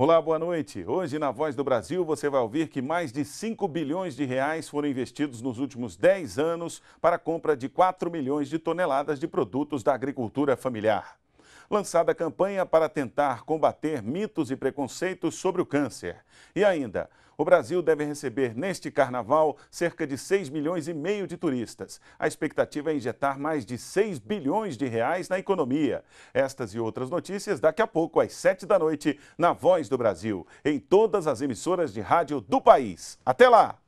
Olá, boa noite. Hoje na Voz do Brasil você vai ouvir que mais de 5 bilhões de reais foram investidos nos últimos 10 anos para a compra de 4 milhões de toneladas de produtos da agricultura familiar lançada a campanha para tentar combater mitos e preconceitos sobre o câncer. E ainda, o Brasil deve receber neste carnaval cerca de 6 milhões e meio de turistas. A expectativa é injetar mais de 6 bilhões de reais na economia. Estas e outras notícias daqui a pouco às 7 da noite na Voz do Brasil, em todas as emissoras de rádio do país. Até lá!